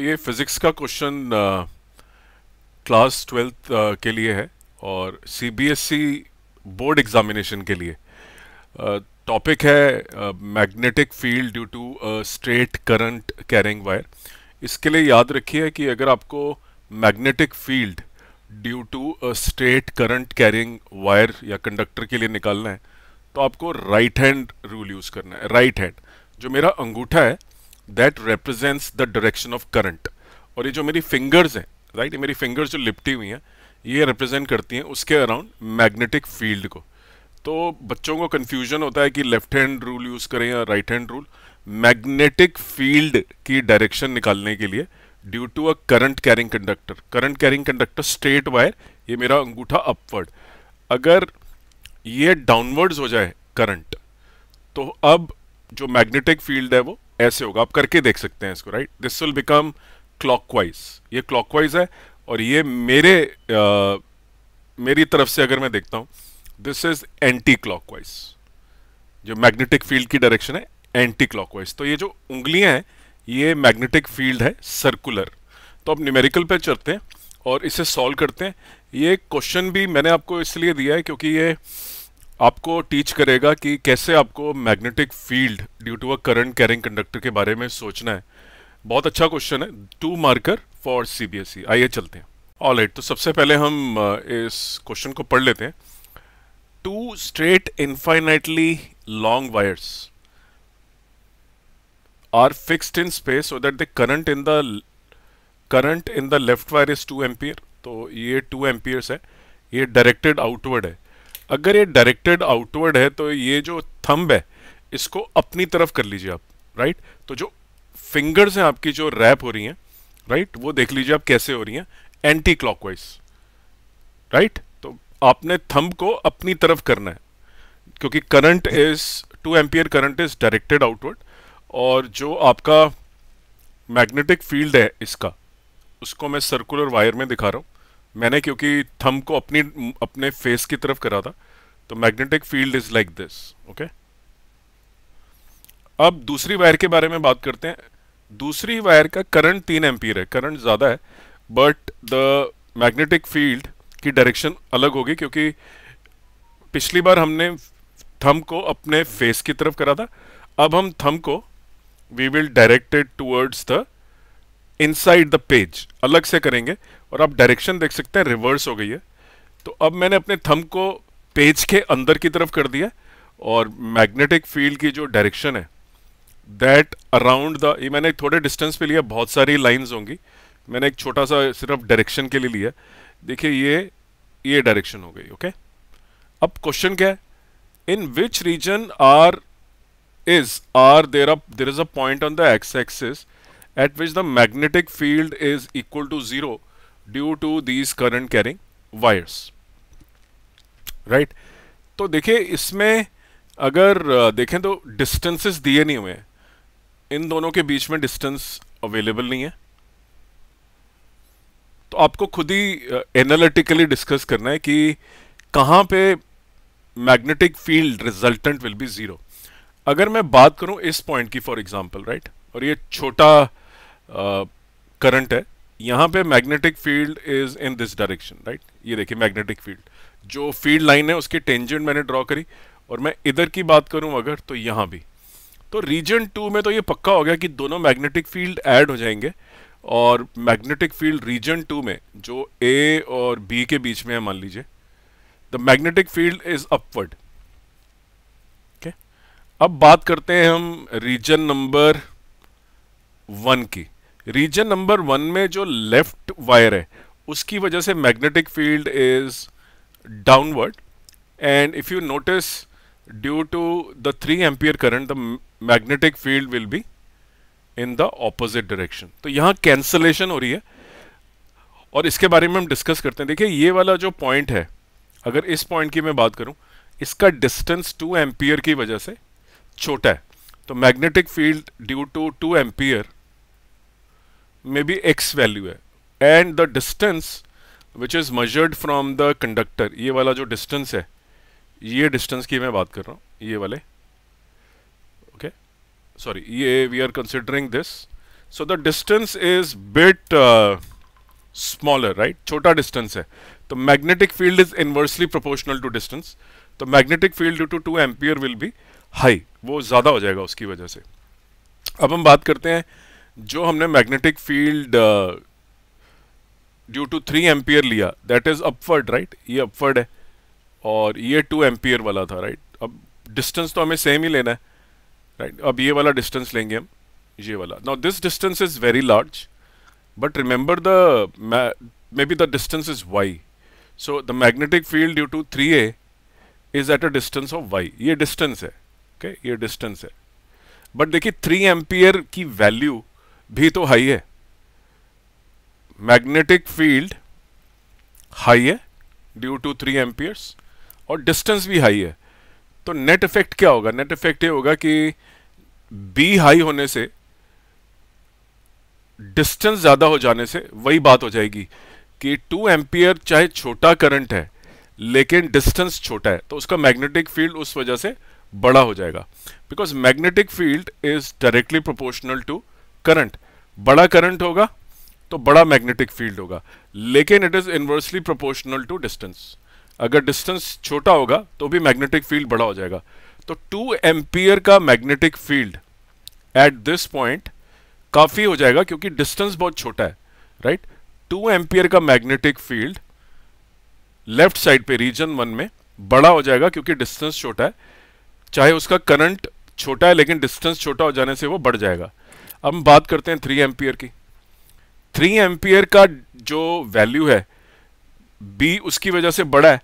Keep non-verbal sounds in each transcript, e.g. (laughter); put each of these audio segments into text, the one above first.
ये फिज़िक्स का question class twelfth के लिए है और सीबीएसई बोर्ड एग्जामिनेशन के लिए टॉपिक uh, है magnetic field due to straight current carrying wire इसके लिए याद रखिए कि अगर आपको magnetic field due to straight current carrying wire या कंडक्टर के लिए निकालना है तो आपको राइट हैंड रूल यूज़ करना है राइट हैंड जो मेरा अंगूठा है that represents the direction of current और ये जो मेरी फिंगर्स हैं राइट ये मेरी फिंगर्स जो लिपटी हुई हैं ये रिप्रेजेंट करती हैं उसके अराउंड मैग्नेटिक फील्ड को तो बच्चों को कन्फ्यूजन होता है कि लेफ्ट हैंड रूल यूज़ करें या right hand rule magnetic field की डायरेक्शन निकालने के लिए due to a current carrying conductor current carrying conductor straight wire ये मेरा अंगूठा अपवर्ड अगर ये डाउनवर्ड्स हो जाए करंट तो अब जो मैग्नेटिक फील्ड है वो ऐसे होगा आप करके देख सकते हैं इसको right this will become clockwise ये क्लॉकवाइज है और ये मेरे आ, मेरी तरफ से अगर मैं देखता हूं दिस इज एंटी क्लॉकवाइज जो मैग्नेटिक फील्ड की डायरेक्शन है एंटी क्लॉकवाइज तो ये जो उंगलियां हैं ये मैग्नेटिक फील्ड है सर्कुलर तो अब न्यूमेरिकल पे चलते हैं और इसे सॉल्व करते हैं ये क्वेश्चन भी मैंने आपको इसलिए दिया है क्योंकि ये आपको टीच करेगा कि कैसे आपको magnetic field due to a current carrying conductor के बारे में सोचना है बहुत अच्छा क्वेश्चन है टू मार्कर फॉर सीबीएसई आइए चलते हैं ऑल राइट right, तो सबसे पहले हम इस क्वेश्चन को पढ़ लेते हैं two straight infinitely long wires are fixed in space so that the current in the current in the left wire is two ampere तो ये टू एम्पियर्स है ये डायरेक्टेड आउटवर्ड है अगर ये डायरेक्टेड आउटवर्ड है तो ये जो थंब है इसको अपनी तरफ कर लीजिए आप राइट तो जो फिंगर्स हैं आपकी जो रैप हो रही हैं राइट वो देख लीजिए आप कैसे हो रही हैं एंटी क्लॉकवाइज राइट तो आपने थंब को अपनी तरफ करना है क्योंकि current is two ampere current is directed outward और जो आपका मैग्नेटिक फील्ड है इसका उसको मैं सर्कुलर वायर में दिखा रहा हूँ मैंने क्योंकि थम को अपनी अपने फेस की तरफ करा था तो magnetic field is like this okay अब दूसरी वायर के बारे में बात करते हैं दूसरी वायर का करंट तीन एम्पियर है करंट ज़्यादा है बट द मैग्नेटिक फील्ड की डायरेक्शन अलग होगी क्योंकि पिछली बार हमने थम को अपने फेस की तरफ करा था अब हम थम को we will directed towards the inside the page अलग से करेंगे और आप डायरेक्शन देख सकते हैं रिवर्स हो गई है तो अब मैंने अपने थम को पेज के अंदर की तरफ कर दिया और मैग्नेटिक फील्ड की जो डायरेक्शन है दैट अराउंड द ये मैंने थोड़े डिस्टेंस पे लिया बहुत सारी लाइंस होंगी मैंने एक छोटा सा सिर्फ डायरेक्शन के लिए लिया देखिए ये ये डायरेक्शन हो गई ओके अब क्वेश्चन क्या है in which region are is are there a there is a point on the x axis at which the magnetic field is equal to zero due to these current carrying wires right तो देखिए इसमें अगर देखें तो distances दिए नहीं हुए हैं इन दोनों के बीच में डिस्टेंस अवेलेबल नहीं है तो आपको खुद ही एनालिटिकली डिस्कस करना है कि कहां पे magnetic field resultant will be zero अगर मैं बात करूं इस पॉइंट की फॉर एग्जांपल राइट और ये छोटा करंट है यहाँ पे magnetic field is in this direction right ये देखिए मैग्नेटिक फील्ड जो फील्ड लाइन है उसकी टेंजेंट मैंने ड्रॉ करी और मैं इधर की बात करूँ अगर तो यहाँ भी तो रीजन टू में तो ये पक्का हो गया कि दोनों मैग्नेटिक फील्ड ऐड हो जाएंगे और मैग्नेटिक फील्ड रीजन टू में जो ए और बी के बीच में है मान लीजिए the magnetic field is upward अब बात करते हैं हम रीजन नंबर वन की रीजन नंबर वन में जो लेफ्ट वायर है उसकी वजह से magnetic field is downward and if you notice due to the three ampere current the magnetic field will be in the opposite direction तो यहाँ cancellation हो रही है और इसके बारे में हम डिस्कस करते हैं देखिए ये वाला जो पॉइंट है अगर इस पॉइंट की मैं बात करूँ इसका डिस्टेंस टू एम्पियर की वजह से छोटा है तो magnetic field due to two ampere may be x value है and the distance which is measured from the conductor ये वाला जो डिस्टेंस है ये डिस्टेंस की मैं बात कर रहा हूँ ये वाले ओके सॉरी ये we are considering this so the distance is bit smaller right छोटा डिस्टेंस है तो magnetic field is inversely proportional to distance तो magnetic field due to two ampere will be high वो ज़्यादा हो जाएगा उसकी वजह से अब हम बात करते हैं जो हमने magnetic field due to three ampere लिया दैट इज़ अपवर्ड राइट ये अपवर्ड है और ये टू एम्पियर वाला था राइट right? अब डिस्टेंस तो हमें सेम ही लेना है राइट right? अब ये वाला डिस्टेंस लेंगे हम ये वाला now this distance is very large but remember the may be the distance is y so the magnetic field due to three A is at a distance of y ये distance है okay okay? ये distance है but देखिए three ampere की value भी तो high है magnetic field high है ड्यू टू थ्री एम्पियर्स और डिस्टेंस भी हाई है तो नेट इफेक्ट क्या होगा नेट इफेक्ट ये होगा कि बी हाई होने से डिस्टेंस ज़्यादा हो जाने से वही बात हो जाएगी कि टू एम्पियर चाहे छोटा करंट है लेकिन डिस्टेंस छोटा है तो उसका मैग्नेटिक फील्ड उस वजह से बड़ा हो जाएगा because magnetic field is directly proportional to current बड़ा करंट होगा तो बड़ा मैग्नेटिक फील्ड होगा लेकिन it is inversely proportional to distance अगर डिस्टेंस छोटा होगा तो भी मैग्नेटिक फील्ड बड़ा हो जाएगा तो टू एम्पियर का magnetic field at this point काफ़ी हो जाएगा क्योंकि डिस्टेंस बहुत छोटा है राइट टू एम्पियर का मैग्नेटिक फील्ड लेफ्ट साइड पे रीजन वन में बड़ा हो जाएगा क्योंकि डिस्टेंस छोटा है चाहे उसका करंट छोटा है लेकिन डिस्टेंस छोटा हो जाने से वो बढ़ जाएगा अब हम बात करते हैं थ्री एम्पियर की थ्री एम्पियर का जो वैल्यू है बी उसकी वजह से बड़ा है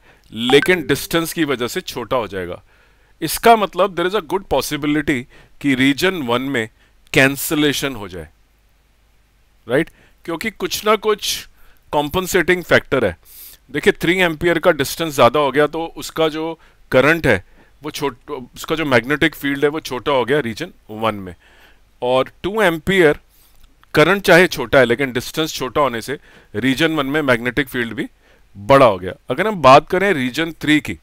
लेकिन डिस्टेंस की वजह से छोटा हो जाएगा इसका मतलब there is a good possibility कि रीजन वन में कैंसलेशन हो जाए राइट right? क्योंकि कुछ ना कुछ कॉम्पनसेटिंग फैक्टर है देखिए थ्री एम्पियर का डिस्टेंस ज़्यादा हो गया तो उसका जो करंट है वो छोट उसका जो मैग्नेटिक फील्ड है वो छोटा हो गया रीजन वन में और टू एम्पियर करंट चाहे छोटा है लेकिन डिस्टेंस छोटा होने से रीजन वन में मैग्नेटिक फील्ड भी बड़ा हो गया अगर हम बात करें रीजन थ्री की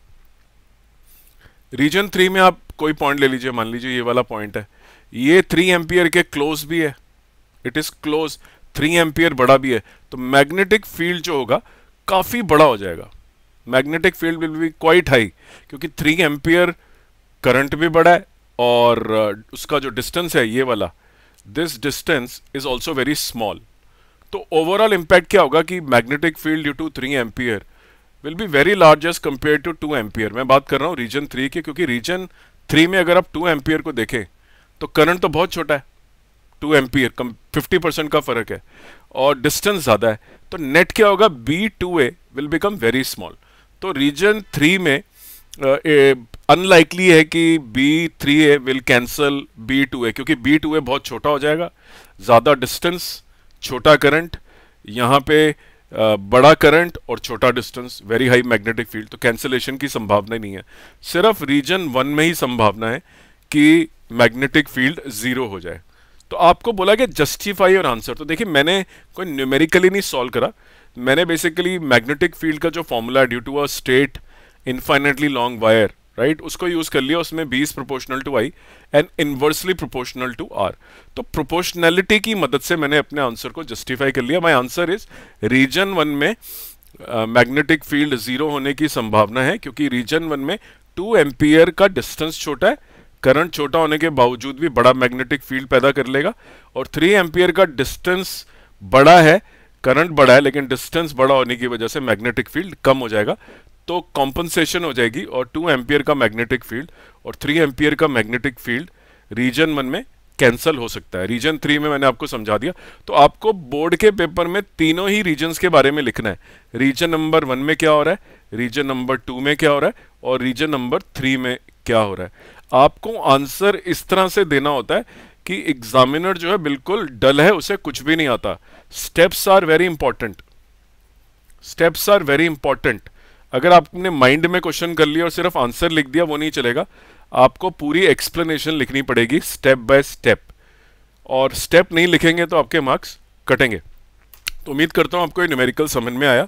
रीजन थ्री में आप कोई पॉइंट ले लीजिए मान लीजिए ये वाला पॉइंट है ये थ्री एम्पियर के क्लोज भी है it is close three ampere बड़ा भी है तो मैग्नेटिक फील्ड जो होगा काफ़ी बड़ा हो जाएगा magnetic field will be quite high क्योंकि थ्री एम्पियर करंट भी बड़ा है और उसका जो डिस्टेंस है ये वाला this distance is also very small तो ओवरऑल इम्पैक्ट क्या होगा कि magnetic field due to three ampere will be very largest compare to two ampere मैं बात कर रहा हूँ रीजन थ्री की क्योंकि रीजन थ्री में अगर आप टू एम्पियर को देखें तो करंट तो बहुत छोटा है टू एम्पियर कम फिफ्टी परसेंट का फ़र्क है और डिस्टेंस ज़्यादा है तो नेट क्या होगा बी टू तो A will become very small तो रीजन थ्री में अनलाइकली है कि B three A will cancel B two A क्योंकि बी टू ए बहुत छोटा हो जाएगा ज़्यादा डिस्टेंस छोटा करंट यहाँ पे बड़ा करंट और छोटा distance very high magnetic field तो कैंसलेशन की संभावना नहीं है सिर्फ रीजन वन में ही संभावना है कि मैग्नेटिक फील्ड ज़ीरो हो जाए तो आपको बोला कि जस्टिफाई और आंसर तो देखिए मैंने कोई न्यूमेरिकली नहीं सॉल्व करा मैंने बेसिकली मैग्नेटिक फील्ड का जो formula due to a straight infinitely long wire right right? उसको यूज कर लिया उसमें B is proportional to I and inversely proportional to r तो प्रोपोर्शनैलिटी की मदद से मैंने अपने आंसर को जस्टिफाई कर लिया my answer is region one में मैग्नेटिक फील्ड जीरो होने की संभावना है क्योंकि रीजन वन में टू एम्पियर का डिस्टेंस छोटा है करंट छोटा होने के बावजूद भी बड़ा मैग्नेटिक फील्ड पैदा कर लेगा और थ्री एम्पियर का डिस्टेंस बड़ा है करंट बड़ा है लेकिन डिस्टेंस बड़ा होने की वजह से मैग्नेटिक फील्ड कम हो जाएगा तो कॉम्पनसेशन हो जाएगी और टू एम्पियर का मैग्नेटिक फील्ड और थ्री एम्पियर का मैग्नेटिक फील्ड रीजन वन में कैंसल हो सकता है रीजन थ्री में मैंने आपको समझा दिया तो आपको बोर्ड के पेपर में तीनों ही रीजन के बारे में लिखना है रीजन नंबर वन में क्या हो रहा है रीजन नंबर टू में क्या हो रहा है और रीजन नंबर थ्री में क्या हो रहा है आपको आंसर इस तरह से देना होता है कि एग्जामिनर जो है बिल्कुल डल है उसे कुछ भी नहीं आता steps are very important steps are very important अगर आपने माइंड में क्वेश्चन कर लिया और सिर्फ आंसर लिख दिया वो नहीं चलेगा आपको पूरी एक्सप्लेनेशन लिखनी पड़ेगी स्टेप बाय स्टेप और स्टेप नहीं लिखेंगे तो आपके मार्क्स कटेंगे तो उम्मीद करता हूँ आपको ये न्यूमेरिकल समझ में आया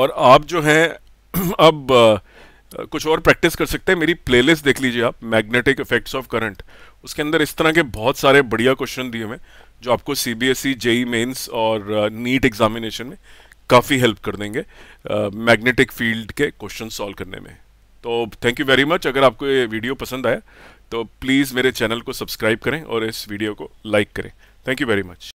और आप जो हैं (clears throat) अब आ, कुछ और प्रैक्टिस कर सकते हैं मेरी प्लेलिस्ट देख लीजिए आप मैग्नेटिक इफेक्ट्स ऑफ करंट उसके अंदर इस तरह के बहुत सारे बढ़िया क्वेश्चन दिए हुए हैं जो आपको C B S E JEE Mains और नीट एग्जामिनेशन में काफ़ी हेल्प कर देंगे मैग्नेटिक uh, फील्ड के क्वेश्चन सॉल्व करने में तो थैंक यू वेरी मच अगर आपको ये वीडियो पसंद आया तो प्लीज़ मेरे चैनल को सब्सक्राइब करें और इस वीडियो को लाइक करें थैंक यू वेरी मच